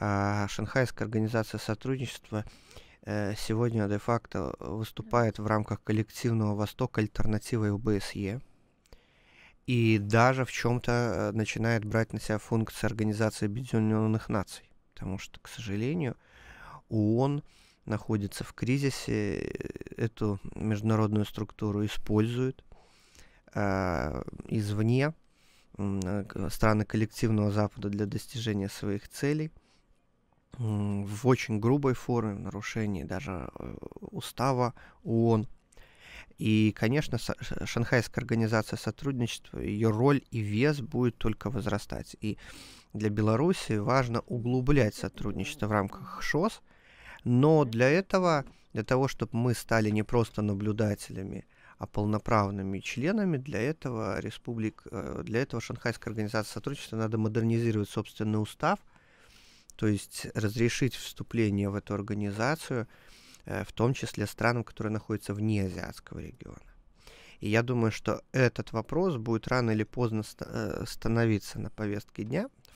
А Шанхайская организация сотрудничества э, сегодня де-факто выступает в рамках коллективного Востока альтернативой ОБСЕ и даже в чем-то э, начинает брать на себя функции Организации Объединенных Наций, потому что, к сожалению, ООН находится в кризисе, э, эту международную структуру используют а, э, извне страны коллективного Запада для достижения своих целей – в очень грубой форме, в нарушении даже э, устава ООН. И, конечно, Шанхайская организация сотрудничества, ее роль и вес будет только возрастать. И для Беларуси важно углублять сотрудничество в рамках ШОС, но для этого, для того, чтобы мы стали не просто наблюдателями, а полноправными членами, для этого республик, э, для этого Шанхайская организация сотрудничества надо модернизировать собственный устав – то есть разрешить вступление в эту организацию, э, в том числе странам, которые находятся вне азиатского региона. И я думаю, что этот вопрос будет рано или поздно э, становиться на повестке дня